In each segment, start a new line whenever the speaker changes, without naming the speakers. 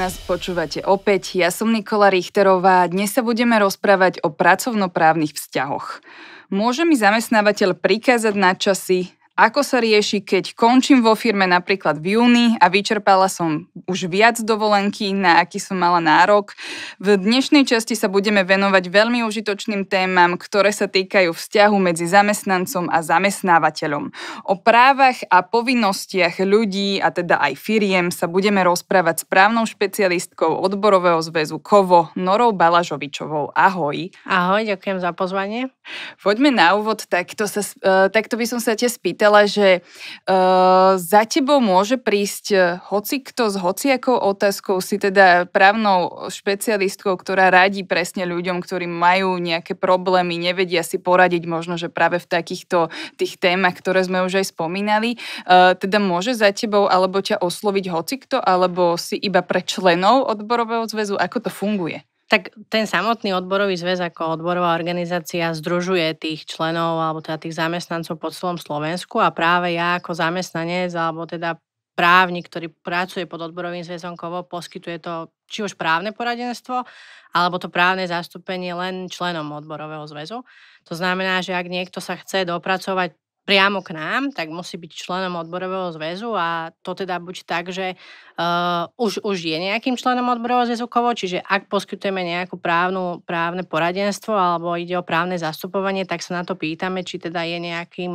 nás počúvate opäť. Ja som Nikola Richterová a dnes sa budeme rozprávať o pracovnoprávnych vzťahoch. Môže mi zamestnávateľ prikázať na časy, ako sa rieši, keď končím vo firme napríklad v júni a vyčerpala som už viac dovolenky, na aký som mala nárok? V dnešnej časti sa budeme venovať veľmi užitočným témam, ktoré sa týkajú vzťahu medzi zamestnancom a zamestnávateľom. O právach a povinnostiach ľudí a teda aj firiem sa budeme rozprávať s právnou špecialistkou odborového zväzu KOVO Norou Balažovičovou. Ahoj. Ahoj, ďakujem za pozvanie. Poďme na úvod, takto, sa, e, takto by som sa te spýtal povedala, že uh, za tebou môže prísť e, hoci kto s hociakou otázkou, si teda právnou špecialistkou, ktorá radí presne ľuďom, ktorí majú nejaké problémy, nevedia si poradiť možno, že práve v takýchto tých témach, ktoré sme už aj spomínali. Uh, teda môže za tebou alebo ťa osloviť hoci kto, alebo si iba pre členov odborového zväzu, ako to funguje?
Tak ten samotný odborový zväz ako odborová organizácia združuje tých členov alebo teda tých zamestnancov po celom Slovensku a práve ja ako zamestnanec alebo teda právnik, ktorý pracuje pod odborovým zväzom KOVO, poskytuje to či už právne poradenstvo, alebo to právne zastúpenie len členom odborového zväzu. To znamená, že ak niekto sa chce dopracovať priamo k nám, tak musí byť členom odborového zväzu a to teda buď tak, že uh, už, už je nejakým členom odborového zväzu kovo, čiže ak poskytujeme nejakú právnu, právne poradenstvo alebo ide o právne zastupovanie, tak sa na to pýtame, či teda je nejakým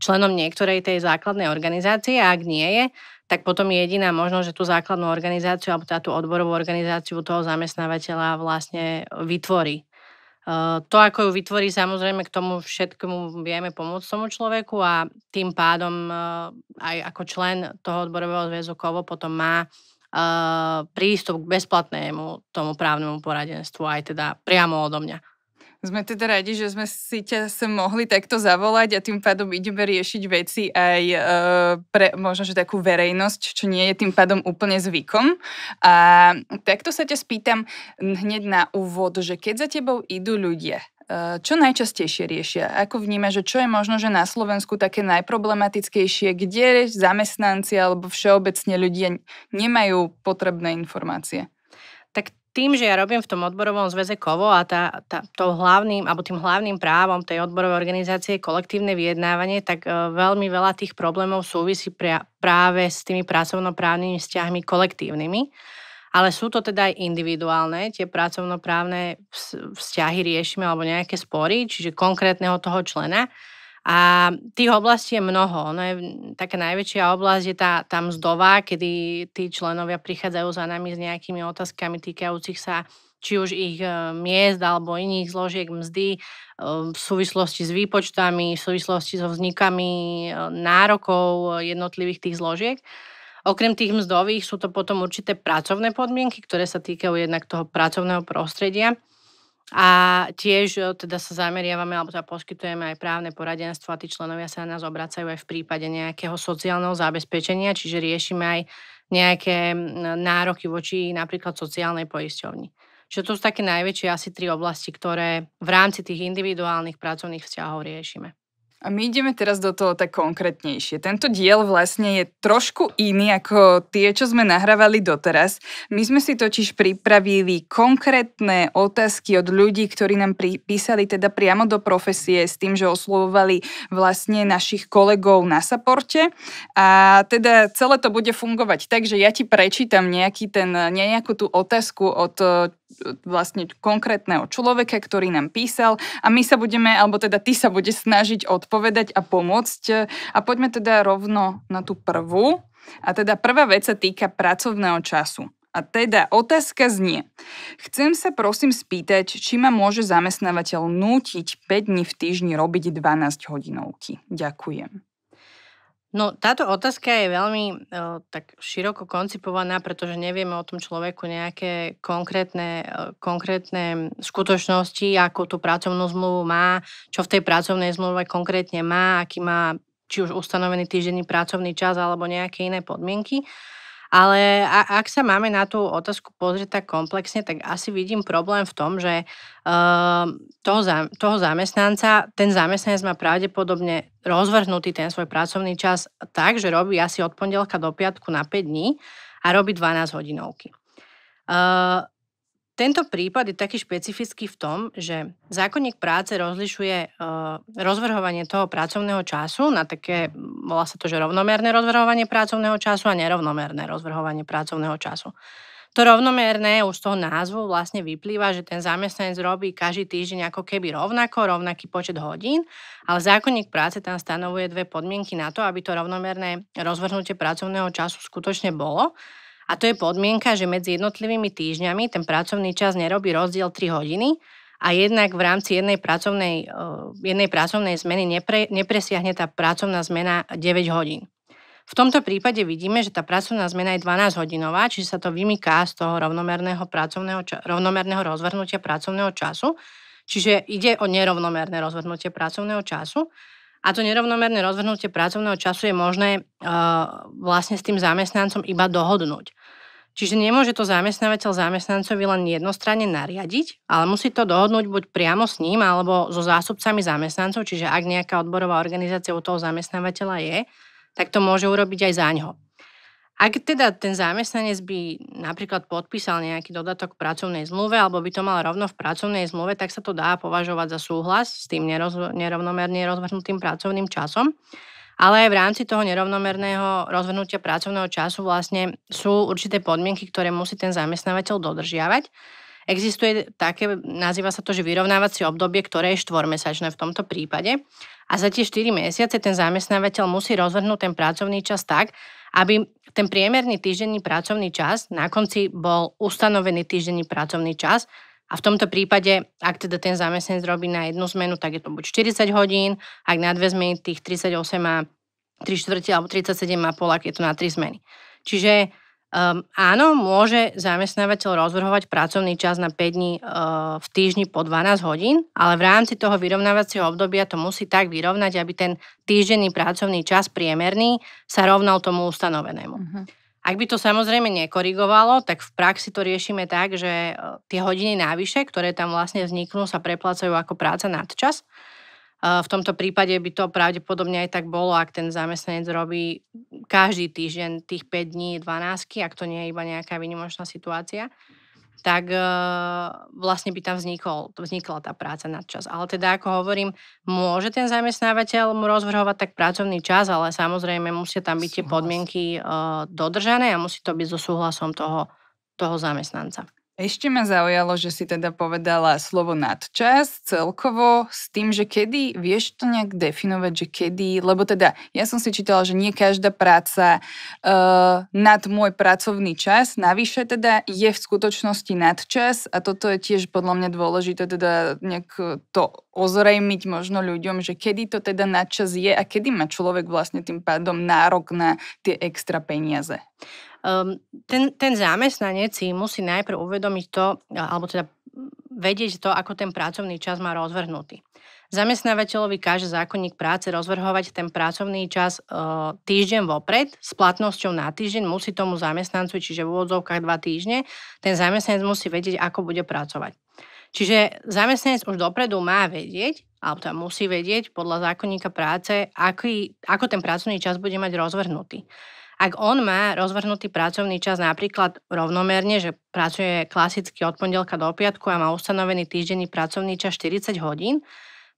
členom niektorej tej základnej organizácie a ak nie je, tak potom je jediná možnosť, že tú základnú organizáciu alebo tá tú odborovú organizáciu toho zamestnávateľa vlastne vytvorí Eh, to, ako ju vytvorí, samozrejme k tomu všetkému vieme pomôcť tomu človeku a tým pádom eh, aj ako člen toho odborového zväzu Kovo potom má eh, prístup k bezplatnému tomu
právnemu poradenstvu aj teda priamo odo mňa. Sme teda radi, že sme si ťa sem mohli takto zavolať a tým pádom ideme riešiť veci aj e, pre možno, že takú verejnosť, čo nie je tým pádom úplne zvykom. A takto sa ťa spýtam hneď na úvod, že keď za tebou idú ľudia, e, čo najčastejšie riešia? Ako vníma, že čo je možno, že na Slovensku také najproblematickejšie, kde zamestnanci alebo všeobecne ľudia nemajú potrebné informácie? tým,
že ja robím v tom odborovom zväze KOVO a tá, tá, to hlavným, alebo tým hlavným právom tej odborovej organizácie je kolektívne vyjednávanie, tak e, veľmi veľa tých problémov súvisí pria, práve s tými pracovnoprávnymi vzťahmi kolektívnymi. Ale sú to teda aj individuálne, tie pracovnoprávne vzťahy riešime alebo nejaké spory, čiže konkrétneho toho člena. A tých oblastí je mnoho. No je, taká najväčšia oblasť je tá, tá mzdová, kedy tí členovia prichádzajú za nami s nejakými otázkami týkajúcich sa či už ich e, miest alebo iných zložiek mzdy e, v súvislosti s výpočtami, v súvislosti so vznikami e, nárokov jednotlivých tých zložiek. Okrem tých mzdových sú to potom určité pracovné podmienky, ktoré sa týkajú jednak toho pracovného prostredia a tiež e, teda sa zameriavame, alebo teda poskytujeme aj právne poradenstvo a tí členovia sa na nás obracajú aj v prípade nejakého sociálneho zabezpečenia, čiže riešime aj nejaké nároky voči napríklad sociálnej poisťovni. Čiže to sú také najväčšie asi tri oblasti, ktoré v rámci tých individuálnych pracovných vzťahov
riešime. A my ideme teraz do toho tak konkrétnejšie. Tento diel vlastne je trošku iný ako tie, čo sme nahrávali doteraz. My sme si totiž pripravili konkrétne otázky od ľudí, ktorí nám písali teda priamo do profesie s tým, že oslovovali vlastne našich kolegov na saporte. A teda celé to bude fungovať tak, že ja ti prečítam nejaký ten, nejakú tú otázku od vlastne konkrétneho človeka, ktorý nám písal a my sa budeme, alebo teda ty sa bude snažiť odpovedať a pomôcť. A poďme teda rovno na tú prvú. A teda prvá vec sa týka pracovného času. A teda otázka znie. Chcem sa prosím spýtať, či ma môže zamestnávateľ nútiť 5 dní v týždni robiť 12 hodinovky. Ďakujem.
No táto otázka je veľmi o, e, tak široko koncipovaná, pretože nevieme o tom človeku nejaké konkrétne, o, e, konkrétne skutočnosti, ako tú pracovnú zmluvu má, čo v tej pracovnej zmluve konkrétne má, aký má či už ustanovený týždenný pracovný čas alebo nejaké iné podmienky. Ale a, ak sa máme na tú otázku pozrieť tak komplexne, tak asi vidím problém v tom, že uh, toho, za, toho zamestnanca, ten zamestnanec má pravdepodobne rozvrhnutý ten svoj pracovný čas tak, že robí asi od pondelka do piatku na 5 dní a robí 12 hodinovky. Uh, tento prípad je taký špecifický v tom, že zákonník práce rozlišuje eh, rozvrhovanie toho pracovného času na také, volá sa to, že rovnomerné rozvrhovanie pracovného času a nerovnomerné rozvrhovanie pracovného času. To rovnomerné už z toho názvu vlastne vyplýva, že ten zamestnanec robí každý týždeň ako keby rovnako, rovnaký počet hodín, ale zákonník práce tam stanovuje dve podmienky na to, aby to rovnomerné rozvrhnutie pracovného času skutočne bolo. A to je podmienka, že medzi jednotlivými týždňami ten pracovný čas nerobí rozdiel 3 hodiny a jednak v rámci jednej pracovnej, eh, jednej pracovnej zmeny nepre, nepresiahne tá pracovná zmena 9 hodín. V tomto prípade vidíme, že tá pracovná zmena je 12 hodinová, čiže sa to vymyká z toho rovnomerného, pracovného, rovnomerného rozvrhnutia pracovného času. Čiže ide o nerovnomerné rozvrhnutie pracovného času. A to nerovnomerné rozvrhnutie pracovného času je možné e, vlastne s tým zamestnancom iba dohodnúť. Čiže nemôže to zamestnávateľ zamestnancovi len jednostranne nariadiť, ale musí to dohodnúť buď priamo s ním alebo so zástupcami zamestnancov, čiže ak nejaká odborová organizácia u toho zamestnávateľa je, tak to môže urobiť aj za ňoho. Ak teda ten zamestnanec by napríklad podpísal nejaký dodatok k pracovnej zmluve alebo by to mal rovno v pracovnej zmluve, tak sa to dá považovať za súhlas s tým nerovnomerne rozvrhnutým pracovným časom. Ale aj v rámci toho nerovnomerného rozvrhnutia pracovného času vlastne sú určité podmienky, ktoré musí ten zamestnávateľ dodržiavať. Existuje také, nazýva sa to, že vyrovnávacie obdobie, ktoré je štvormesačné v tomto prípade. A za tie 4 mesiace ten zamestnávateľ musí rozvrhnúť ten pracovný čas tak, aby ten priemerný týždenný pracovný čas na konci bol ustanovený týždenný pracovný čas, a v tomto prípade, ak teda ten zamestnanec robí na jednu zmenu, tak je to buď 40 hodín, ak na dve zmeny tých 38 a 3 štvrte alebo 37 a polak je to na tri zmeny. Čiže um, áno, môže zamestnávateľ rozvrhovať pracovný čas na 5 dní uh, v týždni po 12 hodín, ale v rámci toho vyrovnávacieho obdobia to musí tak vyrovnať, aby ten týždenný pracovný čas priemerný sa rovnal tomu ustanovenému. Uh-huh. Ak by to samozrejme nekorigovalo, tak v praxi to riešime tak, že e, tie hodiny návyše, ktoré tam vlastne vzniknú, sa preplácajú ako práca nadčas. E, v tomto prípade by to pravdepodobne aj tak bolo, ak ten zamestnanec robí každý týždeň tých 5 dní 12, ak to nie je iba nejaká vynimočná situácia tak eh, vlastne by tam vznikol, vznikla tá práca nad čas. Ale teda, ako hovorím, môže ten zamestnávateľ mu rozvrhovať tak pracovný čas, ale samozrejme musia tam byť tie podmienky eh,
dodržané a musí to byť so súhlasom toho, toho zamestnanca. Ešte ma zaujalo, že si teda povedala slovo nadčas celkovo s tým, že kedy, vieš to nejak definovať, že kedy, lebo teda ja som si čítala, že nie každá práca uh, nad môj pracovný čas, navyše teda je v skutočnosti nadčas a toto je tiež podľa mňa dôležité teda nejak to ozrejmiť možno ľuďom, že kedy to teda nadčas je a kedy má človek vlastne tým pádom nárok na tie extra peniaze. Ehm, ten, ten zamestnanec si musí najprv uvedomiť to, alebo
teda vedieť to, ako ten pracovný čas má rozvrhnutý. Zamestnávateľovi káže zákonník práce rozvrhovať ten pracovný čas e, týždeň vopred s platnosťou na týždeň, musí tomu zamestnancu, čiže v úvodzovkách dva týždne, ten zamestnanec musí vedieť, ako bude pracovať. Čiže zamestnanec už dopredu má vedieť, alebo tam teda musí vedieť podľa zákonníka práce, aký, ako ten pracovný čas bude mať rozvrhnutý. Ak on má rozvrhnutý pracovný čas napríklad rovnomerne, že pracuje klasicky od pondelka do piatku a má ustanovený týždenný pracovný čas 40 hodín,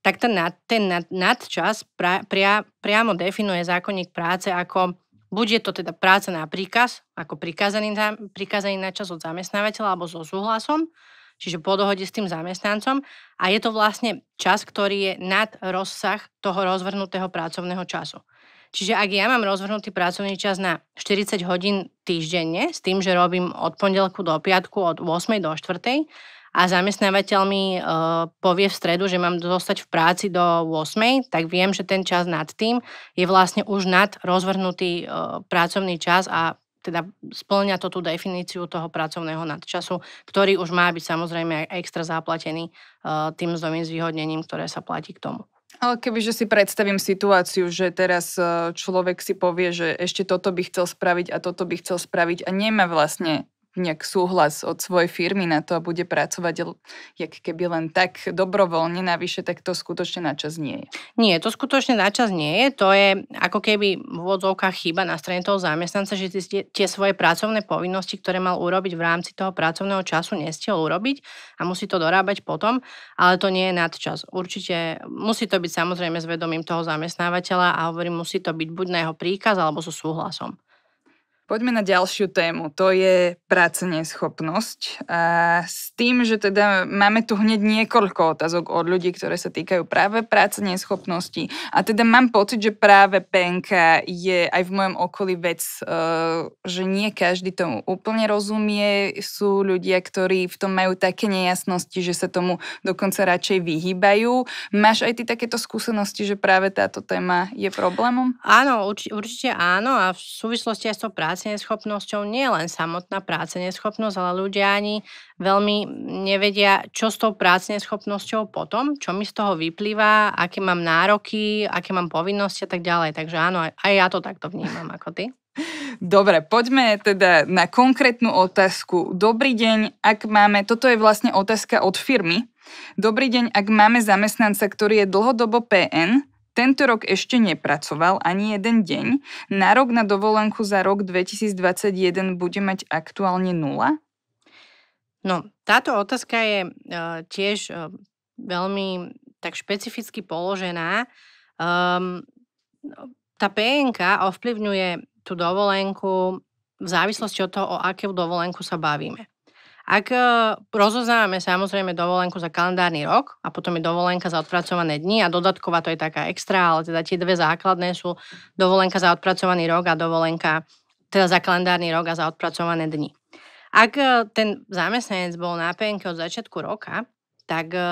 tak ten, nad, ten nad, nadčas pra, pria, priamo definuje zákonník práce ako buď je to teda práca na príkaz, ako prikázaný, prikázaný na čas od zamestnávateľa alebo so súhlasom, čiže po dohode s tým zamestnancom a je to vlastne čas, ktorý je nad rozsah toho rozvrhnutého pracovného času. Čiže ak ja mám rozvrhnutý pracovný čas na 40 hodín týždenne s tým, že robím od pondelku do piatku od 8 do 4 a zamestnávateľ mi e, povie v stredu, že mám zostať v práci do 8, tak viem, že ten čas nad tým je vlastne už nad rozvrhnutý e, pracovný čas a teda splňa to tú definíciu toho pracovného nadčasu, ktorý už má byť samozrejme
extra zaplatený e,
tým zdovým zvýhodnením, ktoré sa platí k tomu.
Ale kebyže si predstavím situáciu, že teraz e, človek si povie, že ešte toto by chcel spraviť a toto by chcel spraviť a nemá vlastne nejak súhlas od svojej firmy na to a bude pracovať jak keby len tak dobrovoľne navyše, tak to skutočne načas nie je.
Nie, to skutočne načas nie je. To je ako keby v odzovkách chyba na strane toho zamestnanca, že tie, tie svoje pracovné povinnosti, ktoré mal urobiť v rámci toho pracovného času, nestiel urobiť a musí to dorábať potom, ale to nie je nadčas. Určite musí to byť samozrejme s vedomím toho zamestnávateľa a hovorím, musí to byť buď na jeho príkaz alebo so súhlasom.
Poďme na ďalšiu tému, to je práca neschopnosť. A s tým, že teda máme tu hneď niekoľko otázok od ľudí, ktoré sa týkajú práve práce neschopnosti. A teda mám pocit, že práve penka je aj v mojom okolí vec, eh, že nie každý tomu úplne rozumie. Sú ľudia, ktorí v tom majú také nejasnosti, že sa tomu dokonca radšej vyhýbajú. Máš aj ty takéto skúsenosti, že práve táto téma je problémom?
Áno, určite áno a v súvislosti aj s tou prácou vlastne neschopnosťou nie len samotná práce neschopnosť, ale ľudia ani veľmi nevedia, čo s tou práce neschopnosťou potom, čo mi z toho vyplýva, aké mám nároky, aké mám povinnosti a tak ďalej. Takže áno, aj ja to takto
vnímam ako ty. Dobre, poďme teda na konkrétnu otázku. Dobrý deň, ak máme, toto je vlastne otázka od firmy. Dobrý deň, ak máme zamestnanca, ktorý je dlhodobo PN, tento rok ešte nepracoval ani jeden deň. Na rok na dovolenku za rok 2021 bude mať aktuálne nula? No, táto otázka
je uh, tiež uh, veľmi tak špecificky položená. Um, tá PNK ovplyvňuje tú dovolenku v závislosti od toho, o akú dovolenku sa bavíme. Ak e, rozoznávame samozrejme dovolenku za kalendárny rok a potom je dovolenka za odpracované dni a dodatková to je taká extra, ale teda tie dve základné sú dovolenka za odpracovaný rok a dovolenka teda za kalendárny rok a za odpracované dni. Ak e, ten zamestnanec bol na PNK od začiatku roka, tak e,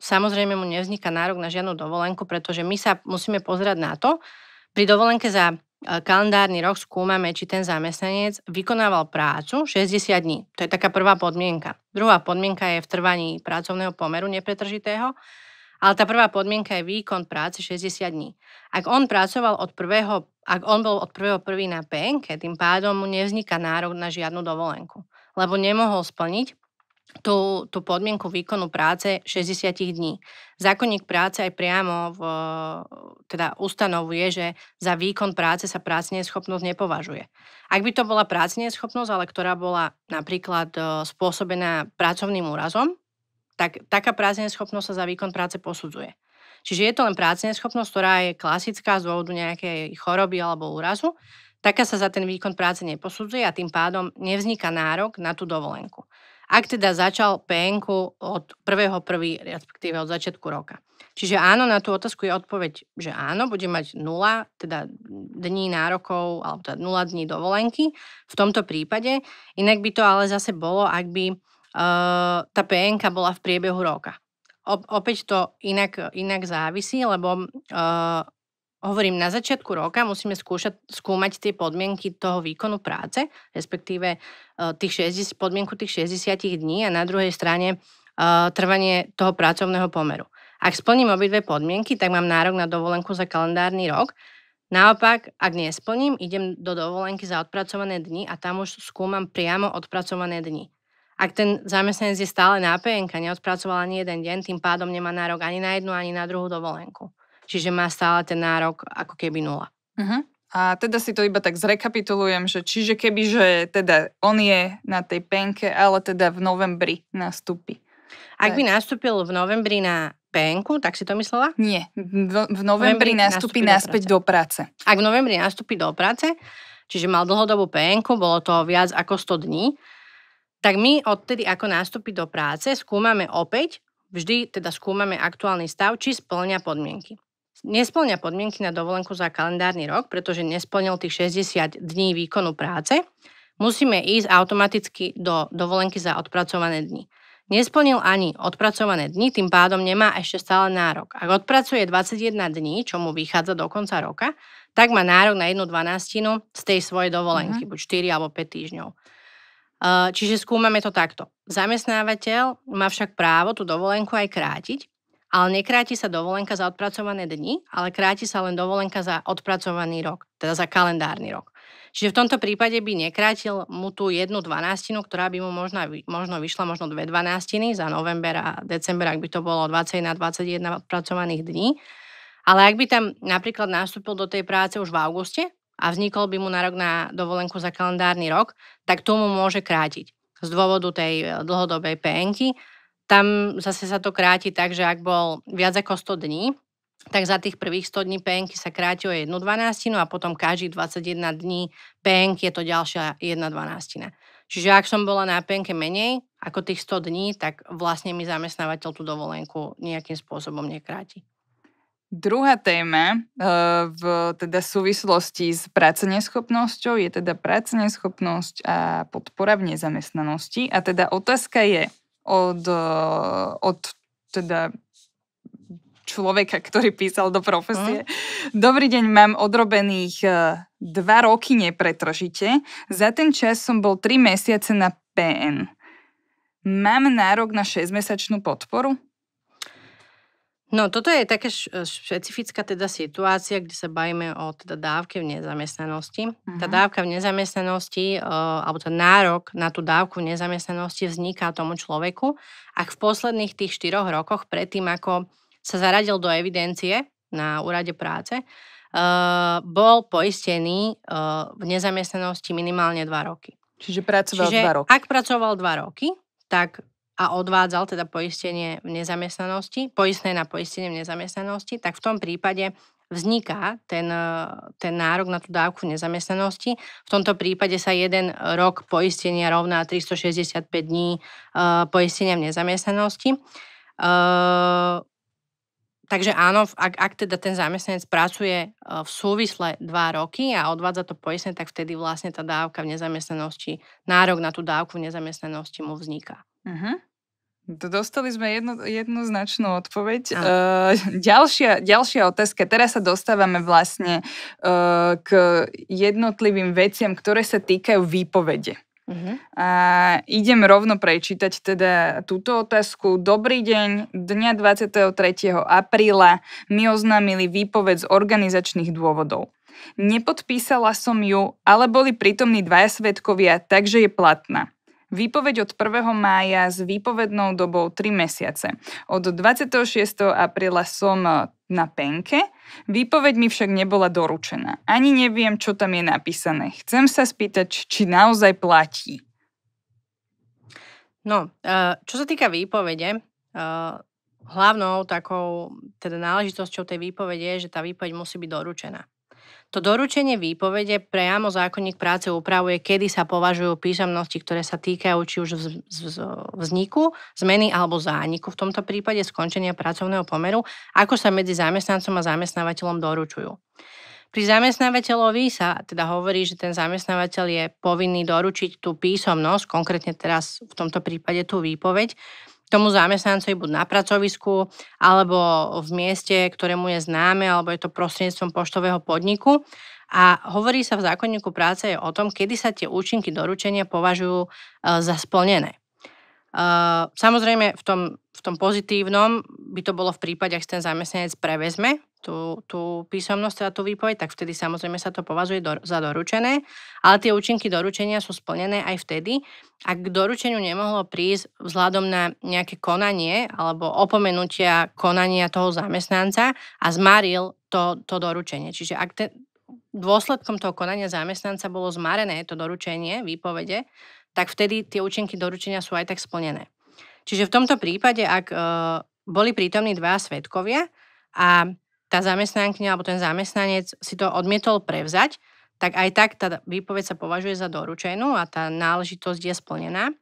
samozrejme mu nevzniká nárok na žiadnu dovolenku, pretože my sa musíme pozerať na to, pri dovolenke za Eh, kalendárny rok skúmame, či ten zamestnanec vykonával prácu 60 dní. To je taká prvá podmienka. Druhá podmienka je v trvaní pracovného pomeru nepretržitého, ale tá prvá podmienka je výkon práce 60 dní. Ak on pracoval od prvého, ak on bol od prvého prvý na PNK, tým pádom mu nevzniká nárok na žiadnu dovolenku, lebo nemohol splniť tú, tú podmienku výkonu práce 60 dní. Zákonník práce aj priamo v, teda ustanovuje, že za výkon práce sa schopnosť nepovažuje. Ak by to bola prácneschopnosť, ale ktorá bola napríklad e, spôsobená pracovným úrazom, tak taká schopnosť sa za výkon práce posudzuje. Čiže je to len schopnosť, ktorá je klasická z dôvodu nejakej choroby alebo úrazu, taká sa za ten výkon práce neposudzuje a tým pádom nevzniká nárok na tú dovolenku ak teda začal PNK od 1.1., respektíve od začiatku roka. Čiže áno, na tú otázku je odpoveď, že áno, bude mať 0, teda dní nárokov, alebo teda 0 dní dovolenky v tomto prípade. Inak by to ale zase bolo, ak by uh, tá PNK bola v priebehu roka. O, opäť to inak, inak závisí, lebo uh, hovorím, na začiatku roka musíme skúšať, skúmať tie podmienky toho výkonu práce, respektíve eh, tých 60, podmienku tých 60 dní a na druhej strane eh, trvanie toho pracovného pomeru. Ak splním obidve podmienky, tak mám nárok na dovolenku za kalendárny rok. Naopak, ak nesplním, idem do dovolenky za odpracované dni a tam už skúmam priamo odpracované dni. Ak ten zamestnanec je stále na PNK, neodpracoval ani jeden deň, tým pádom nemá nárok ani na jednu, ani na druhú dovolenku.
Čiže má stále ten nárok ako keby nula. Uh-huh. A teda si to iba tak zrekapitulujem, že čiže keby, že teda on je na tej penke, ale teda v novembri nastúpi. Ak
by nastúpil v novembri na penku, tak si to myslela?
Nie, v,
v novembri, nastúpi naspäť do práce. do práce. Ak v novembri nastúpi do práce, čiže mal dlhodobú penku, bolo to viac ako 100 dní, tak my odtedy, ako nastúpi do práce, skúmame opäť, vždy teda skúmame aktuálny stav, či splňa podmienky nesplňa podmienky na dovolenku za kalendárny rok, pretože nesplnil tých 60 dní výkonu práce, musíme ísť automaticky do dovolenky za odpracované dni. Nesplnil ani odpracované dni, tým pádom nemá ešte stále nárok. Ak odpracuje 21 dní, čo mu vychádza do konca roka, tak má nárok na jednu dvanástinu z tej svojej dovolenky, uh-huh. buď 4 alebo 5 týždňov. Čiže skúmame to takto. Zamestnávateľ má však právo tú dovolenku aj krátiť, ale nekráti sa dovolenka za odpracované dni, ale kráti sa len dovolenka za odpracovaný rok, teda za kalendárny rok. Čiže v tomto prípade by nekrátil mu tú jednu dvanástinu, ktorá by mu možno, možno vyšla možno dve dvanástiny za november a december, ak by to bolo 20 na 21 odpracovaných dní. Ale ak by tam napríklad nastúpil do tej práce už v auguste a vznikol by mu nárok na dovolenku za kalendárny rok, tak tomu môže krátiť z dôvodu tej e, dlhodobej PNK, tam zase sa to kráti tak, že ak bol viac ako 100 dní, tak za tých prvých 100 dní PNK sa kráti o 1 dvanástinu a potom každých 21 dní PNK je to ďalšia 1 dvanástina. Čiže ak som bola na PNK menej ako tých 100 dní, tak vlastne mi zamestnávateľ tú dovolenku nejakým spôsobom nekráti.
Druhá téma eh, v teda súvislosti s práceneschopnosťou je teda práceneschopnosť a podpora v nezamestnanosti. A teda otázka je, od, eh, od teda človeka, ktorý písal do profesie. Mm. Dobrý deň, mám odrobených eh, dva roky nepretržite. Za ten čas som bol 3 mesiace na PN. Mám nárok na 6-mesačnú podporu?
No toto je také e, špecifická teda situácia, kde sa bavíme o teda dávke v nezamestnanosti. Uh-huh. Tá mhm. dávka v nezamestnanosti, uh, alebo ten nárok na tú dávku v nezamestnanosti vzniká tomu človeku, ak v posledných tých štyroch rokoch predtým, ako sa zaradil do evidencie na úrade práce, uh, bol poistený uh, v nezamestnanosti minimálne 2 roky. Čiže pracoval Čiže 2 roky. Ak pracoval 2 roky, tak a odvádzal teda poistenie v nezamestnanosti, poistné na poistenie v nezamestnanosti, tak v tom prípade vzniká ten, e, ten nárok na tú dávku v nezamestnanosti. V tomto prípade sa jeden rok poistenia rovná 365 dní e, poistenia v nezamestnanosti. E, takže áno, ak, ak teda ten zamestnanec pracuje v súvisle dva roky a odvádza to poistenie, tak vtedy vlastne tá dávka v nezamestnanosti, nárok na tú dávku v nezamestnanosti mu vzniká.
Uh-huh. Dostali sme jedno, jednoznačnú odpoveď. Uh, ďalšia, ďalšia otázka. Teraz sa dostávame vlastne uh, k jednotlivým veciam, ktoré sa týkajú výpovede. Uh-huh. A idem rovno prečítať teda túto otázku. Dobrý deň, dňa 23. apríla mi oznámili výpoveď z organizačných dôvodov. Nepodpísala som ju, ale boli prítomní dvaja svetkovia, takže je platná. Výpoveď od 1. mája s výpovednou dobou 3 mesiace. Od 26. apríla som e, na penke, výpoveď mi však nebola doručená. Ani neviem, čo tam je napísané. Chcem sa spýtať, či naozaj platí. No, e, čo
sa týka výpovede, e, hlavnou takou teda náležitosťou tej výpovede je, že tá výpoveď musí byť doručená. To doručenie výpovede priamo zákonník práce upravuje, kedy sa považujú písomnosti, ktoré sa týkajú či už vzniku, zmeny alebo zániku v tomto prípade skončenia pracovného pomeru, ako sa medzi zamestnancom a zamestnávateľom doručujú. Pri zamestnávateľovi sa teda hovorí, že ten zamestnávateľ je povinný doručiť tú písomnosť, konkrétne teraz v tomto prípade tú výpoveď, tomu zamestnancovi buď na pracovisku, alebo v mieste, ktorému je známe, alebo je to prostredníctvom poštového podniku. A hovorí sa v zákonníku práce o tom, kedy sa tie účinky doručenia považujú e, za splnené. E, samozrejme, v tom, v tom pozitívnom by to bolo v prípade, ak ten zamestnanec prevezme tú, tú písomnosť, a teda tú výpoveď, tak vtedy samozrejme sa to považuje do, za doručené, ale tie účinky doručenia sú splnené aj vtedy, ak k doručeniu nemohlo prísť vzhľadom na nejaké konanie alebo opomenutia konania toho zamestnanca a zmaril to, to doručenie. Čiže ak te, dôsledkom toho konania zamestnanca bolo zmarené to doručenie, výpovede, tak vtedy tie účinky doručenia sú aj tak splnené. Čiže v tomto prípade, ak e, boli prítomní dva svetkovia a tá zamestnankyňa alebo ten zamestnanec si to odmietol prevzať, tak aj tak tá výpoveď sa považuje za doručenú a tá náležitosť je splnená.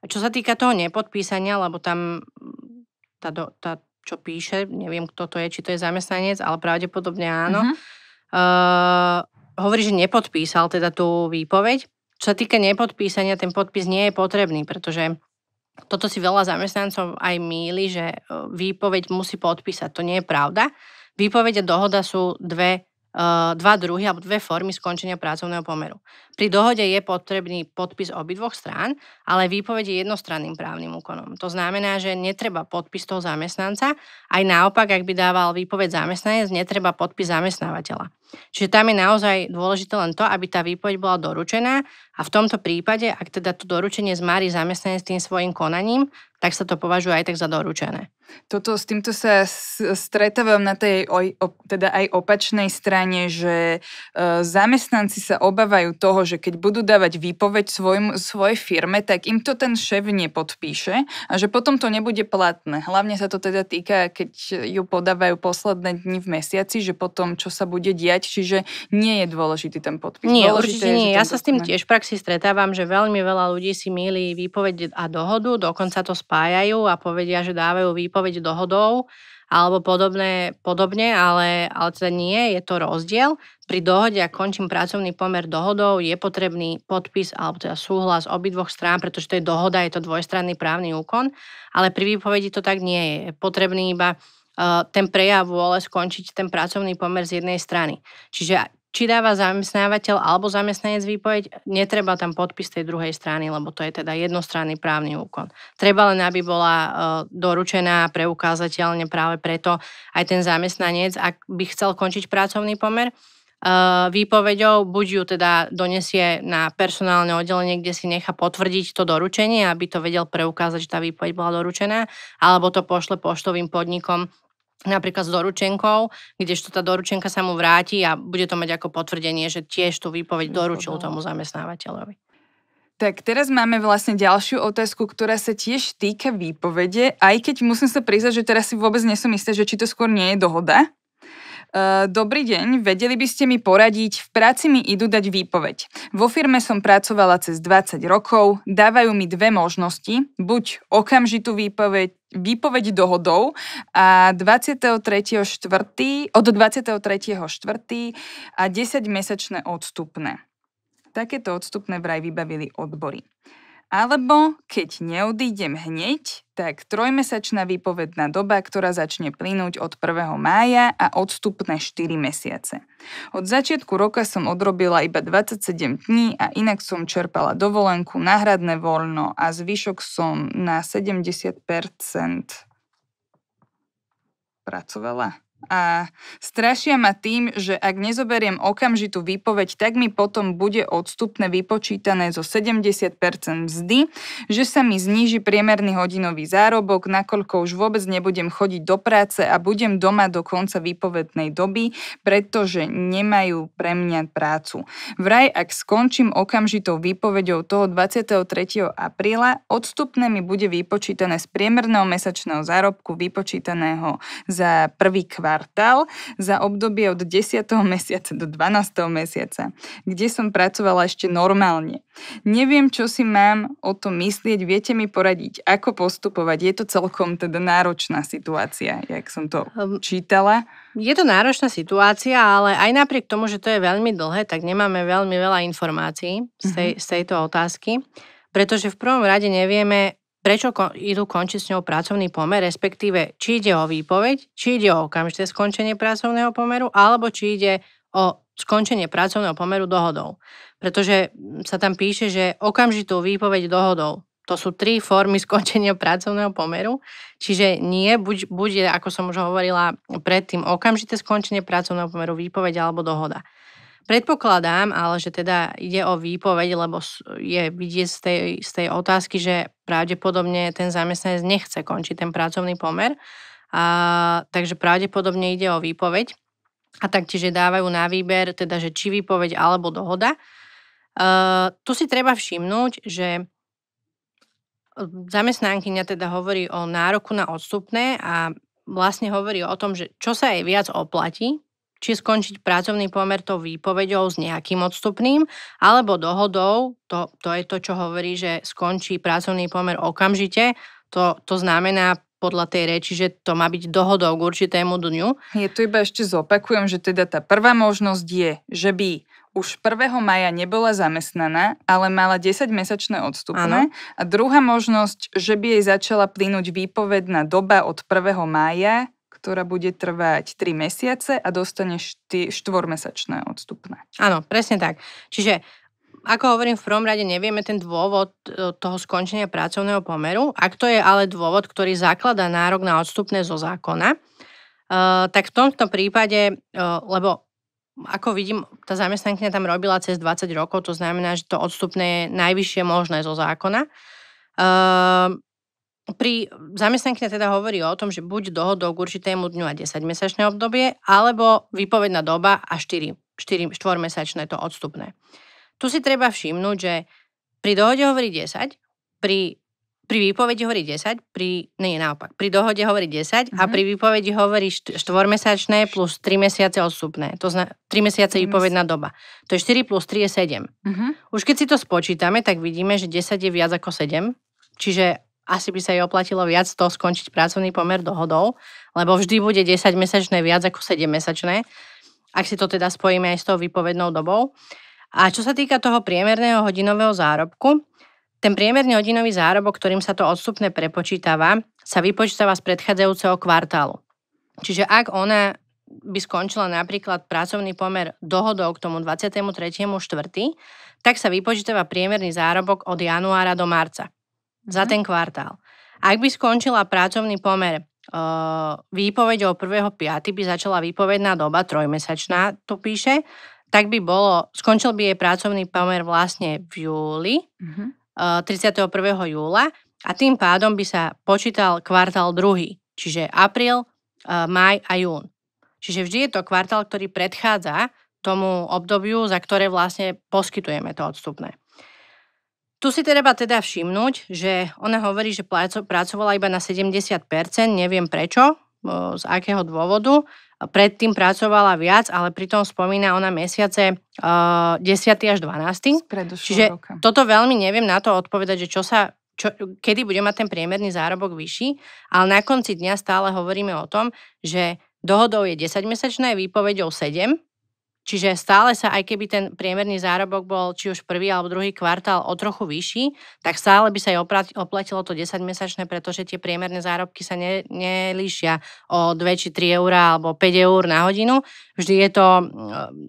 A čo sa týka toho nepodpísania, lebo tam mm, tá, do, tá čo píše, neviem kto to je, či to je zamestnanec, ale pravdepodobne áno, uh-huh. uh, hovorí, že nepodpísal teda tú výpoveď. Čo sa týka nepodpísania, ten podpis nie je potrebný, pretože toto si veľa zamestnancov aj míli, že eh, výpoveď musí podpísať. To nie je pravda. Výpoveď a dohoda sú dve, uh, dva druhy alebo dve formy skončenia pracovného pomeru. Pri dohode je potrebný podpis obidvoch strán, ale výpoveď je jednostranným právnym úkonom. To znamená, že netreba podpis toho zamestnanca, aj naopak, ak by dával výpoveď zamestnanec, netreba podpis zamestnávateľa. Čiže tam je naozaj dôležité len to, aby tá výpoveď bola doručená a v tomto prípade, ak teda to doručenie zmári zamestnanec tým svojim konaním, tak sa to
považuje aj tak za doručené. Toto, s týmto sa stretávam na tej teda aj opačnej strane, že e, zamestnanci sa obávajú toho, že keď budú dávať výpoveď svojim, svojej firme, tak im to ten šéf nepodpíše a že potom to nebude platné. Hlavne sa to teda týka, keď ju podávajú posledné dni v mesiaci, že potom čo sa bude diať, čiže nie je dôležitý ten podpis. Nie, určite nie. Ja sa s tým
tiež v praxi stretávam, že veľmi veľa ľudí si míli výpoveď a dohodu, dokonca to spájajú a povedia, že dávajú výpoveď dohodou alebo podobné, podobne, ale, ale teda nie, je to rozdiel. Pri dohode, ak končím pracovný pomer dohodou, je potrebný podpis alebo teda súhlas obidvoch strán, pretože to je dohoda, je to dvojstranný právny úkon, ale pri výpovedi to tak nie je. Je potrebný iba eh, ten prejav vôle skončiť ten pracovný pomer z jednej strany. Čiže či dáva zamestnávateľ alebo zamestnanec výpoveď, netreba tam podpis tej druhej strany, lebo to je teda jednostranný právny úkon. Treba len, aby bola e, doručená preukázateľne práve preto aj ten zamestnanec, ak by chcel končiť pracovný pomer, e, výpovedou, buď ju teda donesie na personálne oddelenie, kde si nechá potvrdiť to doručenie, aby to vedel preukázať, že tá výpoveď bola doručená, alebo to pošle poštovým podnikom napríklad s doručenkou, kdežto tá doručenka sa mu vráti a bude to mať ako potvrdenie, že tiež tú výpoveď doručil no. tomu zamestnávateľovi.
Tak teraz máme vlastne ďalšiu otázku, ktorá sa tiež týka výpovede, aj keď musím sa priznať, že teraz si vôbec nesom istá, že či to skôr nie je dohoda, Eh, dobrý deň, vedeli by ste mi poradiť, v práci mi idú dať výpoveď. Vo firme som pracovala cez 20 rokov, dávajú mi dve možnosti, buď okamžitú výpoveď, výpoveď dohodou a 23.4. od 23.4. a 10-mesačné odstupné. Takéto odstupné vraj vybavili odbory. Alebo keď neodídem hneď, tak trojmesačná výpovedná doba, ktorá začne plynúť od 1. mája a odstupné 4 mesiace. Od začiatku roka som odrobila iba 27 dní a inak som čerpala dovolenku, náhradné voľno a zvyšok som na 70% pracovala a strašia ma tým, že ak nezoberiem okamžitú výpoveď, tak mi potom bude odstupné vypočítané zo 70% mzdy, že sa mi zníži priemerný hodinový zárobok, nakoľko už vôbec nebudem chodiť do práce a budem doma do konca výpovednej doby, pretože nemajú pre mňa prácu. Vraj, ak skončím okamžitou výpoveďou toho 23. apríla, odstupné mi bude vypočítané z priemerného mesačného zárobku vypočítaného za prvý kvart kvartál za obdobie od 10. mesiaca do 12. mesiaca, kde som pracovala ešte normálne. Neviem, čo si mám o tom myslieť, viete mi poradiť, ako postupovať. Je to celkom teda náročná situácia, jak som to hm. čítala.
Je to náročná situácia, ale aj napriek tomu, že to je veľmi dlhé, tak nemáme veľmi veľa informácií z, tej, mm-hmm. z tejto otázky, pretože v prvom rade nevieme, prečo ko- idú končiť s ňou pracovný pomer, respektíve či ide o výpoveď, či ide o okamžité skončenie pracovného pomeru, alebo či ide o skončenie pracovného pomeru dohodou. Pretože mm, sa tam píše, že okamžitú výpoveď dohodou. To sú tri formy skončenia pracovného pomeru. Čiže nie, buď, buď ako som už hovorila predtým, okamžité skončenie pracovného pomeru, výpoveď alebo dohoda. Predpokladám, ale že teda ide o výpoveď, lebo je vidieť z tej, z tej otázky, že pravdepodobne ten zamestnanec nechce končiť ten pracovný pomer, a, takže pravdepodobne ide o výpoveď a taktiež dávajú na výber, teda že či výpoveď alebo dohoda. Uh, tu si treba všimnúť, že e, zamestnankyňa teda hovorí o nároku na odstupné a vlastne hovorí o tom, že čo sa jej viac oplatí, či skončiť pracovný pomer to výpovedou s nejakým odstupným, alebo dohodou, to, to je to, čo hovorí, že skončí pracovný pomer okamžite, to, to
znamená podľa tej reči, že to má byť dohodou k určitému dňu. Je tu iba ešte zopakujem, že teda tá prvá možnosť je, že by už 1. maja nebola zamestnaná, ale mala 10-mesačné odstupné. Ano. A druhá možnosť, že by jej začala plynúť výpovedná doba od 1. mája ktorá bude trvať 3 mesiace a dostaneš ty 4-mesačné odstupné. Áno, presne tak. Čiže
ako hovorím, v prvom rade nevieme ten dôvod e, toho skončenia pracovného pomeru. Ak to je ale dôvod, ktorý zaklada nárok na odstupné zo zákona, e, tak v tomto prípade, e, lebo ako vidím, tá zamestnankňa tam robila cez 20 rokov, to znamená, že to odstupné je najvyššie možné zo zákona pri zamestnankyne teda hovorí o tom, že buď dohodou k určitému dňu a 10-mesačné obdobie, alebo výpovedná doba a 4, 4, 4-mesačné to odstupné. Tu si treba všimnúť, že pri dohode hovorí 10, pri, pri výpovedi hovorí 10, pri, nie naopak, pri dohode hovorí 10 mm-hmm. a mhm. pri výpovedi hovorí 4-mesačné plus 3 mesiace odstupné. To zna, 3 mesiace mm-hmm. výpovedná doba. To je 4 plus 3 je 7. Mm-hmm. Už keď si to spočítame, tak vidíme, že 10 je viac ako 7, čiže asi by sa jej oplatilo viac to skončiť pracovný pomer dohodou, lebo vždy bude 10-mesačné viac ako 7-mesačné, ak si to teda spojíme aj s tou výpovednou dobou. A čo sa týka toho priemerného hodinového zárobku, ten priemerný hodinový zárobok, ktorým sa to odstupne prepočítava, sa vypočítava z predchádzajúceho kvartálu. Čiže ak ona by skončila napríklad pracovný pomer dohodou k tomu 23.4., tak sa vypočítava priemerný zárobok od januára do marca za ten kvartál. Ak by skončila pracovný pomer eh, výpoveď o 1.5. by začala výpovedná doba, trojmesačná to píše, tak by bolo, skončil by jej pracovný pomer vlastne v júli, mm-hmm. 31. Eh, júla a tým pádom by sa počítal kvartál druhý, čiže apríl, eh, maj a jún. Čiže vždy je to kvartál, ktorý predchádza tomu obdobiu, za ktoré vlastne poskytujeme to odstupné. Tu si treba teda, teda všimnúť, že ona hovorí, že pracovala iba na 70%, neviem prečo, z akého dôvodu. Predtým pracovala viac, ale pritom spomína ona mesiace 10. až 12. Čiže roka. toto veľmi neviem na to odpovedať, že čo sa čo, kedy bude mať ten priemerný zárobok vyšší, ale na konci dňa stále hovoríme o tom, že dohodou je 10-mesačná, výpovedou 7 Čiže stále sa, aj keby ten priemerný zárobok bol či už prvý alebo druhý kvartál o trochu vyšší, tak stále by sa aj oplatilo to 10-mesačné, pretože tie priemerné zárobky sa ne, nelíšia o 2 či 3 eur alebo 5 eur na hodinu. Vždy je to mm,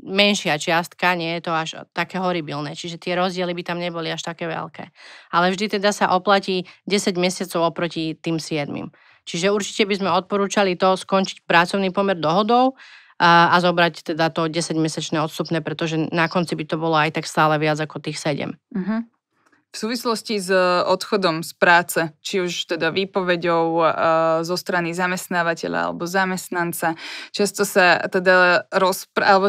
menšia čiastka, nie je to až také horibilné, čiže tie rozdiely by tam neboli až také veľké. Ale vždy teda sa oplatí 10 mesiacov oproti tým 7. Čiže určite by sme odporúčali to skončiť pracovný pomer dohodou, a, a zobrať teda to 10-mesečné odstupné, pretože na konci by to bolo aj tak stále viac ako tých 7. Uh-huh.
Mhm. V súvislosti s e, odchodom z práce, či už teda výpovedou e, zo strany zamestnávateľa alebo zamestnanca, často sa teda rozpr- alebo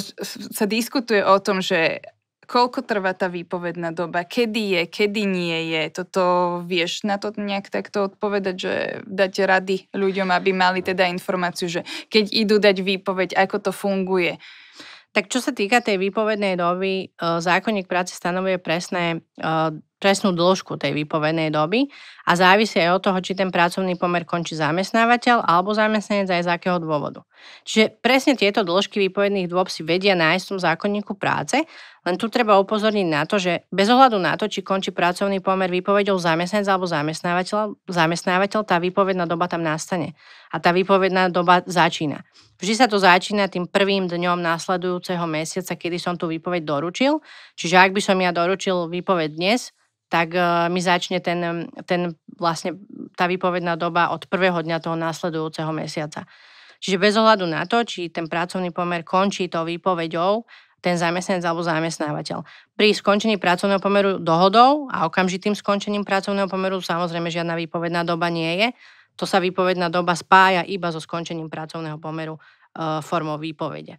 sa diskutuje o tom, že koľko trvá tá výpovedná doba, kedy je, kedy nie je. Toto vieš na to nejak takto odpovedať, že dať rady ľuďom, aby mali teda informáciu, že keď idú dať výpoveď, ako to funguje. Tak čo sa týka tej výpovednej doby, e, zákonník práce stanovuje presné
e, presnú dĺžku tej výpovednej doby a závisí aj od toho, či ten pracovný pomer končí zamestnávateľ alebo zamestnanec aj z akého dôvodu. Čiže presne tieto dĺžky výpovedných dôb si vedia nájsť v tom zákonníku práce, len tu treba upozorniť na to, že bez ohľadu na to, či končí pracovný pomer výpovedou zamestnanec alebo zamestnávateľ, zamestnávateľ, tá výpovedná doba tam nastane. A tá výpovedná doba začína. Vždy sa to začína tým prvým dňom následujúceho mesiaca, kedy som tú výpoveď doručil. Čiže ak by som ja doručil výpoveď dnes, tak e, mi začne ten, ten vlastne tá výpovedná doba od prvého dňa toho následujúceho mesiaca. Čiže bez ohľadu na to, či ten pracovný pomer končí tou výpovedou, ten zamestnanec alebo zamestnávateľ. Pri skončení pracovného pomeru dohodou a okamžitým skončením pracovného pomeru samozrejme žiadna výpovedná doba nie je. To sa výpovedná doba spája iba so skončením pracovného pomeru e, formou výpovede.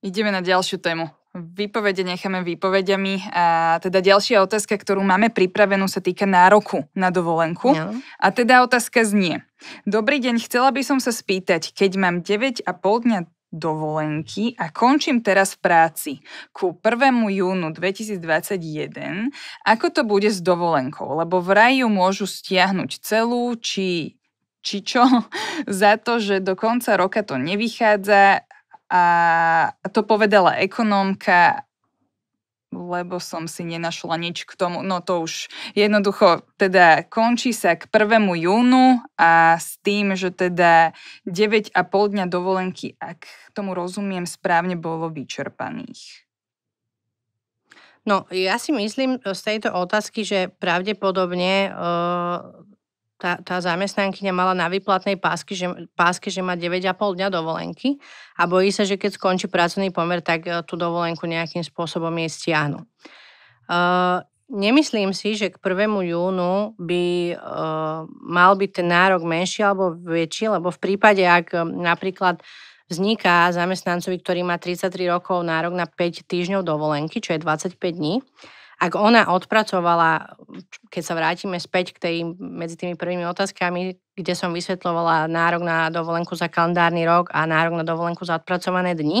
Ideme na ďalšiu tému. Výpovede necháme výpovediami. A teda ďalšia otázka, ktorú máme pripravenú, sa týka nároku na dovolenku. No. A teda otázka znie. Dobrý deň, chcela by som sa spýtať, keď mám 9,5 dňa dovolenky a končím teraz v práci ku 1. júnu 2021, ako to bude s dovolenkou? Lebo v raju môžu stiahnuť celú, či či čo, za to, že do konca roka to nevychádza, a to povedala ekonómka, lebo som si nenašla nič k tomu. No to už jednoducho, teda končí sa k 1. júnu a s tým, že teda 9,5 dňa dovolenky, ak tomu rozumiem správne, bolo vyčerpaných.
No, ja si myslím z tejto otázky, že pravdepodobne eh, tá, tá zamestnankyňa mala na výplatnej pásky, že, pásky, že má 9,5 dňa dovolenky a bojí sa, že keď skončí pracovný pomer, tak e, tú dovolenku nejakým spôsobom jej stiahnu. Uh, nemyslím si, že k 1. júnu by uh, mal byť ten nárok menší alebo väčší, lebo v prípade, ak napríklad vzniká zamestnancovi, ktorý má 33 rokov nárok na 5 týždňov dovolenky, čo je 25 dní, ak ona odpracovala, keď sa vrátime späť k tej, medzi tými prvými otázkami, kde som vysvetlovala nárok na dovolenku za kalendárny rok a nárok na dovolenku za odpracované dni,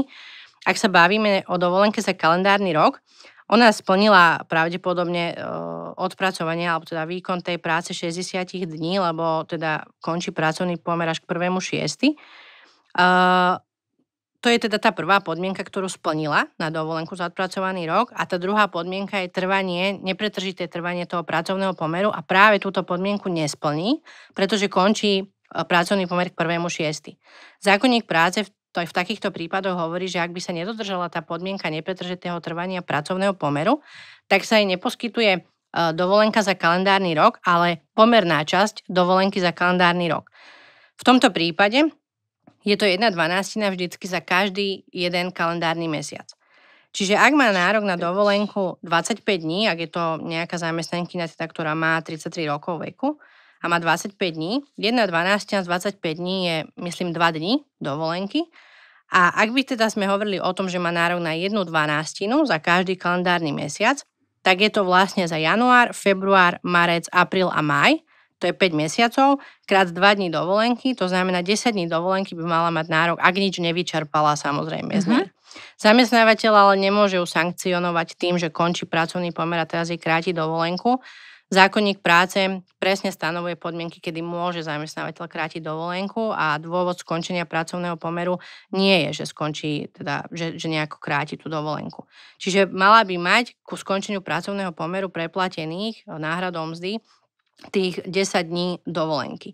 ak sa bavíme o dovolenke za kalendárny rok, ona splnila pravdepodobne e, odpracovanie, alebo teda výkon tej práce 60 dní, lebo teda končí pracovný pomer až k prvému šiesti, e, to je teda tá prvá podmienka, ktorú splnila na dovolenku za odpracovaný rok a tá druhá podmienka je trvanie, nepretržité trvanie toho pracovného pomeru a práve túto podmienku nesplní, pretože končí e, pracovný pomer k prvému šiesti. Zákonník práce v to aj v takýchto prípadoch hovorí, že ak by sa nedodržala tá podmienka nepretržitého trvania pracovného pomeru, tak sa jej neposkytuje e, dovolenka za kalendárny rok, ale pomerná časť dovolenky za kalendárny rok. V tomto prípade je to jedna dvanástina vždycky za každý jeden kalendárny mesiac. Čiže ak má nárok na dovolenku 25 dní, ak je to nejaká zamestnankyňa, teda, ktorá má 33 rokov veku a má 25 dní, 1 12 z 25 dní je, myslím, 2 dní dovolenky. A ak by teda sme hovorili o tom, že má nárok na 1 dvanástinu za každý kalendárny mesiac, tak je to vlastne za január, február, marec, apríl a maj to je 5 mesiacov, krát 2 dní dovolenky, to znamená 10 dní dovolenky by mala mať nárok, ak nič nevyčerpala samozrejme z Mm-hmm. Zamestnávateľ ale nemôže ju sankcionovať tým, že končí pracovný pomer a teraz jej kráti dovolenku. Zákonník práce presne stanovuje podmienky, kedy môže zamestnávateľ krátiť dovolenku a dôvod skončenia pracovného pomeru nie je, že skončí, teda, že, že nejako kráti tú dovolenku. Čiže mala by mať ku skončeniu pracovného pomeru preplatených eh, náhradou mzdy tých 10 dní dovolenky.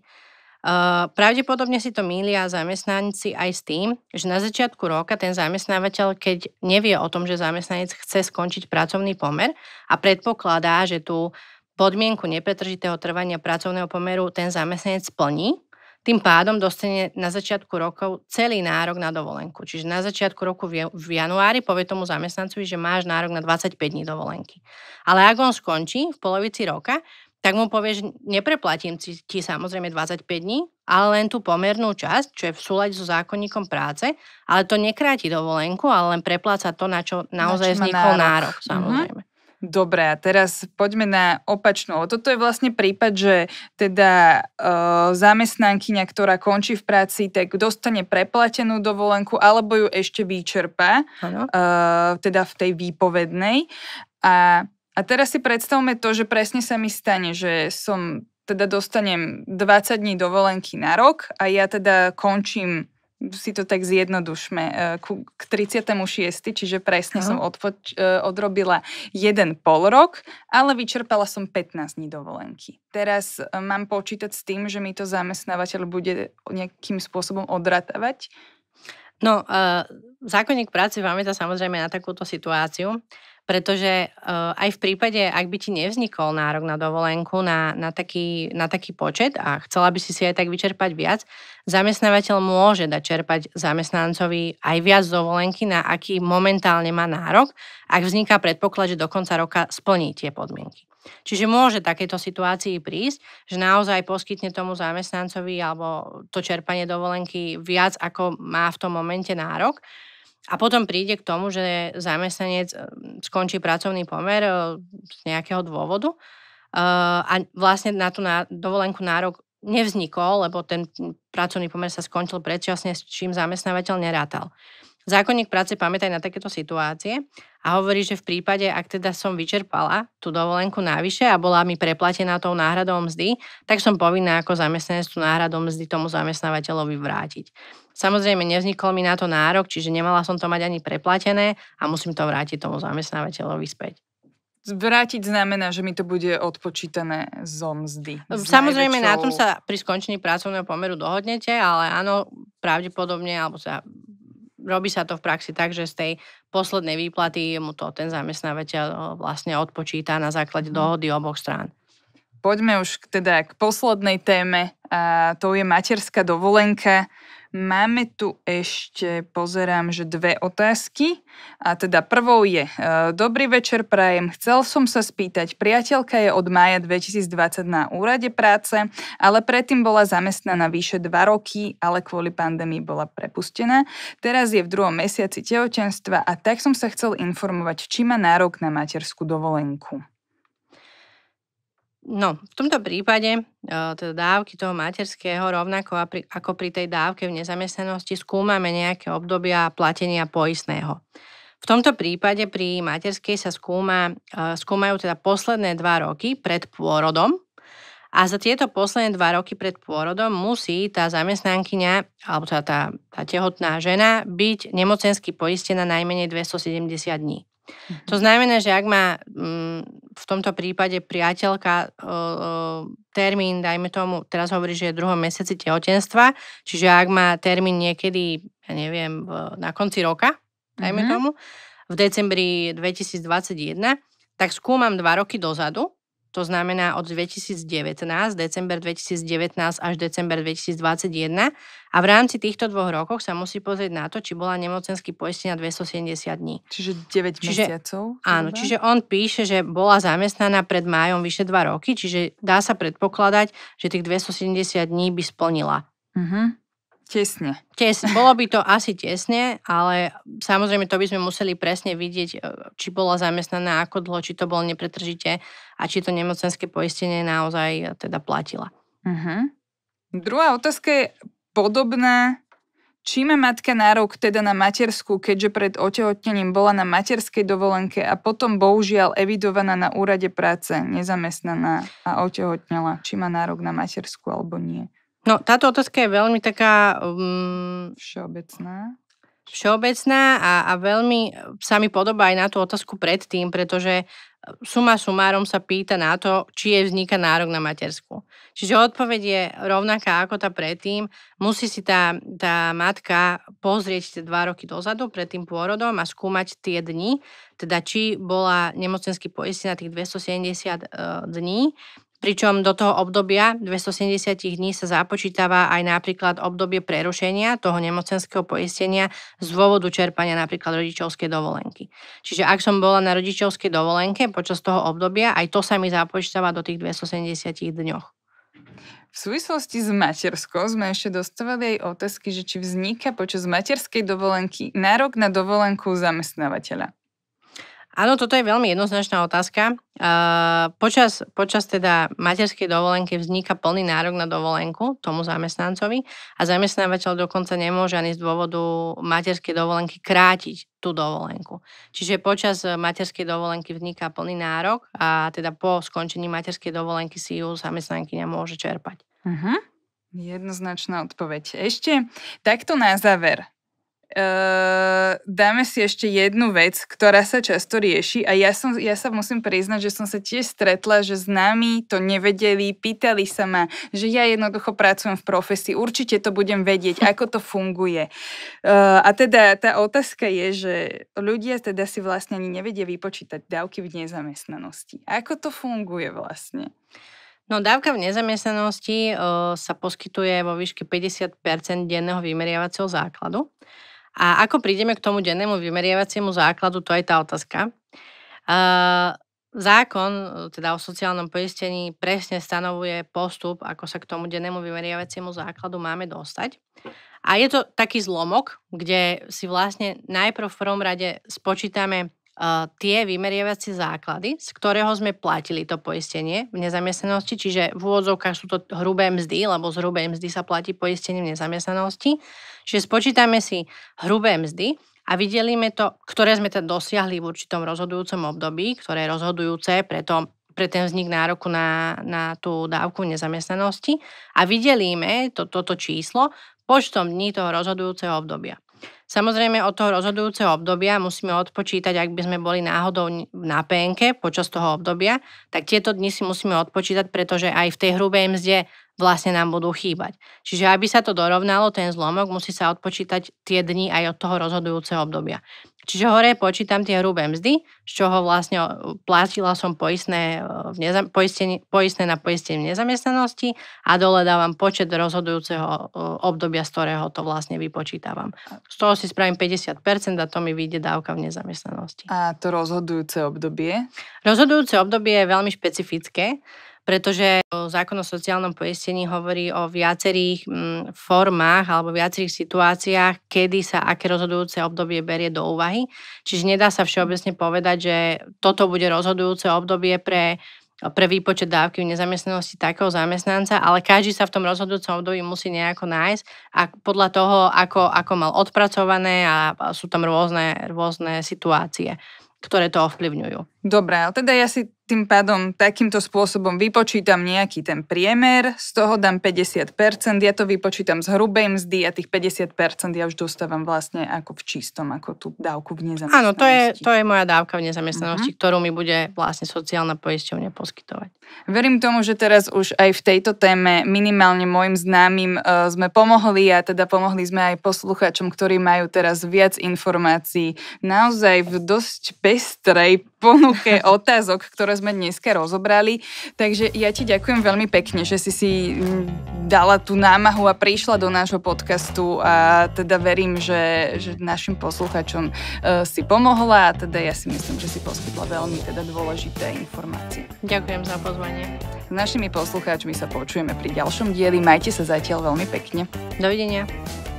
Uh, pravdepodobne si to mýlia zamestnanci aj s tým, že na začiatku roka ten zamestnávateľ, keď nevie o tom, že zamestnanec chce skončiť pracovný pomer a predpokladá, že tú podmienku nepretržitého trvania pracovného pomeru ten zamestnanec splní, tým pádom dostane na začiatku rokov celý nárok na dovolenku. Čiže na začiatku roku v januári povie tomu zamestnancovi, že máš nárok na 25 dní dovolenky. Ale ak on skončí v polovici roka, tak mu povieš, nepreplatím ti, ti samozrejme 25 dní, ale len tú pomernú časť, čo je v súľade so zákonníkom práce, ale to nekráti
dovolenku, ale len prepláca to, na čo naozaj na čo vznikol nárok, nárok mhm. samozrejme. Mm-hmm. Dobre, a teraz poďme na opačnú. Toto je vlastne prípad, že teda e, zamestnankyňa, ktorá končí v práci, tak dostane preplatenú dovolenku alebo ju ešte vyčerpa, e, teda v tej výpovednej. A a teraz si predstavme to, že presne sa mi stane, že som teda dostanem 20 dní dovolenky na rok a ja teda končím si to tak zjednodušme, e, k 36, čiže presne uh som odpoč- e, odrobila jeden pol rok, ale vyčerpala som 15 dní dovolenky. Teraz e, mám počítať s tým, že mi to zamestnávateľ bude nejakým spôsobom odratavať? No, uh,
zákonník práce to samozrejme na takúto situáciu pretože uh, aj v prípade, ak by ti nevznikol nárok na dovolenku na, na, taký, na taký počet a chcela by si si aj tak vyčerpať viac, zamestnávateľ môže dať čerpať zamestnancovi aj viac dovolenky, na aký momentálne má nárok, ak vzniká predpoklad, že do konca roka splní tie podmienky. Čiže môže takéto situácii prísť, že naozaj poskytne tomu zamestnancovi alebo to čerpanie dovolenky viac, ako má v tom momente nárok a potom príde k tomu, že zamestnanec eh, skončí pracovný pomer eh, z nejakého dôvodu eh, a vlastne na tú dovolenku nárok nevznikol, lebo ten pracovný pomer sa skončil predčasne, s čím zamestnávateľ nerátal. Zákonník práce pamätaj na takéto situácie a hovorí, že v prípade, ak teda som vyčerpala tú dovolenku návyše a bola mi preplatená tou náhradou mzdy, tak som povinná ako zamestnanec tú náhradou mzdy tomu zamestnávateľovi vrátiť. Samozrejme, nevznikol mi na to nárok, čiže nemala som to mať ani preplatené a musím to vrátiť tomu zamestnávateľovi späť.
Vrátiť znamená, že mi to bude odpočítané zo mzdy. Samozrejme, najväčšou... na tom sa pri skončení
pracovného pomeru dohodnete, ale áno, pravdepodobne, alebo sa, robí sa to v praxi tak, že z tej poslednej výplaty mu to ten zamestnávateľ eh, vlastne odpočíta
na základe mhm. dohody oboch strán. Poďme už teda k poslednej téme, a to je materská dovolenka. Máme tu ešte, pozerám, že dve otázky. A teda prvou je, e, dobrý večer prajem, chcel som sa spýtať, priateľka je od mája 2020 na úrade práce, ale predtým bola zamestnaná vyše 2 roky, ale kvôli pandémii bola prepustená. Teraz je v druhom mesiaci tehotenstva a tak som sa chcel informovať, či má nárok na materskú dovolenku.
No, v tomto prípade e, teda dávky toho materského rovnako ako pri tej dávke v nezamestnanosti skúmame nejaké obdobia platenia poistného. V tomto prípade pri materskej sa skúma, e, skúmajú teda posledné dva roky pred pôrodom a za tieto posledné dva roky pred pôrodom musí tá zamestnankyňa, alebo teda tá, tá tehotná žena, byť nemocensky poistená najmenej 270 dní. To znamená, že ak má mm, v tomto prípade priateľka termín, dajme tomu, teraz hovorí, že je druhom mesiaci tehotenstva, čiže ak má termín niekedy, ja neviem, na konci roka, dajme mm-hmm. tomu, v decembri 2021, tak skúmam dva roky dozadu to znamená od 2019, december 2019 až december 2021 a v rámci týchto dvoch rokov sa musí pozrieť na to, či bola nemocenský poistenia 270 dní. Čiže 9 čiže, mesiacov? Áno, teda? čiže on píše, že bola zamestnaná pred májom vyše 2 roky, čiže dá sa predpokladať, že tých 270 dní by splnila.
Uh-huh. Tesne.
Tesne. Bolo by to asi tesne, ale samozrejme to by sme museli presne vidieť, e, či bola zamestnaná, ako dlho, či to bolo nepretržite a či to nemocenské poistenie naozaj e, teda platila.
Uh-huh. Druhá otázka je podobná. Či má matka nárok teda na matersku, keďže pred otehotnením bola na materskej dovolenke a potom bohužiaľ evidovaná na úrade práce, nezamestnaná a otehotnela? Či má nárok na matersku alebo nie?
No, táto otázka je veľmi taká... Um, Všeobecná. Všeobecná a, a veľmi sa mi podobá aj na tú otázku predtým, pretože e, suma sumárom sa pýta na to, či je vzniká nárok na matersku. Čiže odpoveď je rovnaká ako tá predtým. Musí si tá, tá matka pozrieť tie dva roky dozadu pred tým pôrodom a skúmať tie dni, teda či bola nemocenský poistená tých 270 e, dní pričom do toho obdobia 270 dní sa započítava aj napríklad obdobie prerušenia toho nemocenského poistenia z dôvodu čerpania napríklad rodičovskej dovolenky. Čiže ak som bola na rodičovskej dovolenke počas toho obdobia,
aj to sa mi započítava do tých 270 dňoch. V súvislosti s materskou sme ešte dostávali aj otázky, že či vzniká počas materskej dovolenky nárok na dovolenku zamestnávateľa. Áno, toto je veľmi jednoznačná otázka.
počas, počas teda materskej dovolenky vzniká plný nárok na dovolenku tomu zamestnancovi a zamestnávateľ dokonca nemôže ani z dôvodu materskej dovolenky krátiť tú dovolenku. Čiže počas materskej dovolenky vzniká plný nárok a teda po skončení materskej dovolenky si ju zamestnankyňa môže čerpať.
Uh-huh. Jednoznačná odpoveď. Ešte takto na záver. Uh, dáme si ešte jednu vec, ktorá sa často rieši a ja, som, ja sa musím priznať, že som sa tiež stretla, že s nami to nevedeli, pýtali sa ma, že ja jednoducho pracujem v profesii, určite to budem vedieť, ako to funguje. Uh, a teda tá otázka je, že ľudia teda si vlastne ani nevedia vypočítať dávky v nezamestnanosti. Ako to funguje vlastne? No dávka v nezamestnanosti eh, sa poskytuje
vo výške 50 denného vymeriavacieho základu. A ako prídeme k tomu dennému vymeriavaciemu základu, to je tá otázka. Uh, zákon, teda o sociálnom poistení, presne stanovuje postup, ako sa k tomu dennému vymeriavaciemu základu máme dostať. A je to taký zlomok, kde si vlastne najprv v prvom rade spočítame tie vymerievacie základy, z ktorého sme platili to poistenie v nezamestnanosti, čiže v úvodzovkách sú to hrubé mzdy, lebo z hrubé mzdy sa platí poistenie v nezamestnanosti. Čiže spočítame si hrubé mzdy a vydelíme to, ktoré sme teda dosiahli v určitom rozhodujúcom období, ktoré je rozhodujúce pre, to, pre ten vznik nároku na, na tú dávku nezamestnanosti a vydelíme to, toto číslo počtom dní toho rozhodujúceho obdobia. Samozrejme od toho rozhodujúceho obdobia musíme odpočítať, ak by sme boli náhodou na PNK počas toho obdobia, tak tieto dni si musíme odpočítať, pretože aj v tej hrubej mzde vlastne nám budú chýbať. Čiže aby sa to dorovnalo, ten zlomok musí sa odpočítať tie dni aj od toho rozhodujúceho obdobia. Čiže hore počítam tie hrubé mzdy, z čoho vlastne platila som poistné, v neza- poistenie, poistné na poistenie v nezamestnanosti a dole dávam počet rozhodujúceho obdobia, z ktorého to vlastne vypočítavam. Z toho si spravím 50% a to mi vyjde dávka v nezamestnanosti. A to rozhodujúce obdobie? Rozhodujúce obdobie je veľmi špecifické pretože zákon o sociálnom poistení hovorí o viacerých mm, formách alebo viacerých situáciách, kedy sa aké rozhodujúce obdobie berie do úvahy. Čiže nedá sa všeobecne povedať, že toto bude rozhodujúce obdobie pre pre výpočet dávky v nezamestnanosti takého zamestnanca, ale každý sa v tom rozhodujúcom období musí nejako nájsť a podľa toho, ako, ako mal odpracované a sú tam
rôzne, rôzne situácie ktoré to ovplyvňujú. Dobre, ale teda ja si tým pádom takýmto spôsobom vypočítam nejaký ten priemer, z toho dám 50%, ja to vypočítam z hrubej mzdy a tých 50% ja už dostávam vlastne ako v čistom, ako tú dávku v nezamestnanosti. Áno,
to je, to je moja dávka v nezamestnanosti, uh-huh. ktorú mi bude vlastne sociálna poisťovňa poskytovať.
Verím tomu, že teraz už aj v tejto téme minimálne môjim známym uh, sme pomohli a teda pomohli sme aj poslucháčom, ktorí majú teraz viac informácií naozaj v dosť pestrej ponuke otázok, ktoré ktoré sme dneska rozobrali. Takže ja ti ďakujem veľmi pekne, že si si mm, dala tú námahu a prišla do nášho podcastu a teda verím, že, že našim posluchačom e, si pomohla a teda ja si myslím, že si poskytla veľmi teda dôležité informácie. Ďakujem za pozvanie. S našimi poslucháčmi sa počujeme pri ďalšom dieli. Majte sa zatiaľ veľmi pekne. Dovidenia.